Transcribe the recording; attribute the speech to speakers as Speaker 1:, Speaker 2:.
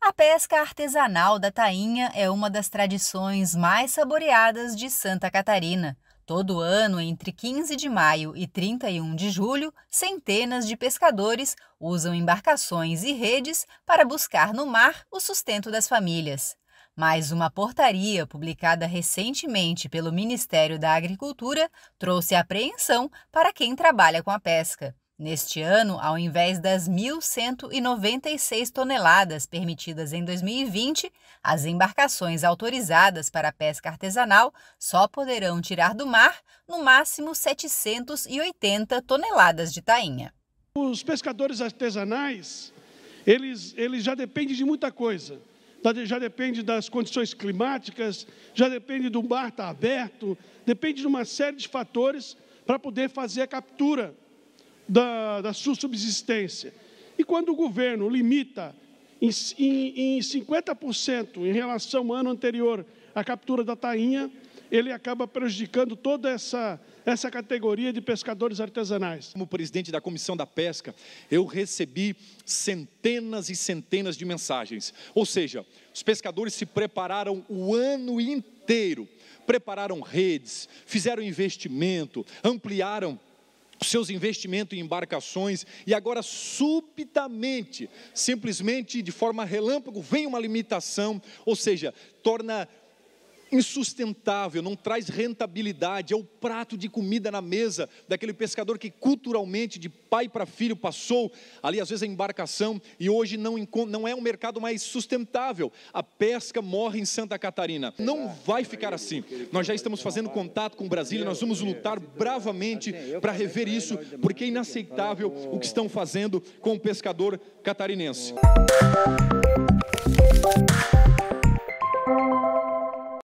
Speaker 1: A pesca artesanal da tainha é uma das tradições mais saboreadas de Santa Catarina. Todo ano, entre 15 de maio e 31 de julho, centenas de pescadores usam embarcações e redes para buscar no mar o sustento das famílias. Mas uma portaria publicada recentemente pelo Ministério da Agricultura trouxe apreensão para quem trabalha com a pesca. Neste ano, ao invés das 1.196 toneladas permitidas em 2020, as embarcações autorizadas para a pesca artesanal só poderão tirar do mar no máximo 780 toneladas de tainha. Os pescadores artesanais, eles, eles já dependem de
Speaker 2: muita coisa já depende das condições climáticas, já depende do mar estar tá aberto, depende de uma série de fatores para poder fazer a captura da, da sua subsistência. E quando o governo limita em, em, 50% em relação ao ano anterior a captura da tainha, ele acaba prejudicando toda essa, essa categoria de pescadores artesanais. Como presidente
Speaker 3: da Comissão da Pesca, eu recebi centenas e centenas de mensagens. Ou seja, os pescadores se prepararam o ano inteiro, prepararam redes, fizeram investimento, ampliaram os seus investimentos em embarcações, e agora subitamente, simplesmente de forma relâmpago, vem uma limitação, ou seja, torna insustentável, não traz rentabilidade, é o prato de comida na mesa daquele pescador que culturalmente, de pai para filho, passou ali às vezes a embarcação e hoje não, não é um mercado mais sustentável. A pesca morre em Santa Catarina. Não vai ficar assim. Nós já estamos fazendo contato com Brasília, nós vamos lutar bravamente para rever isso, porque é inaceitável o que estão fazendo com o pescador catarinense.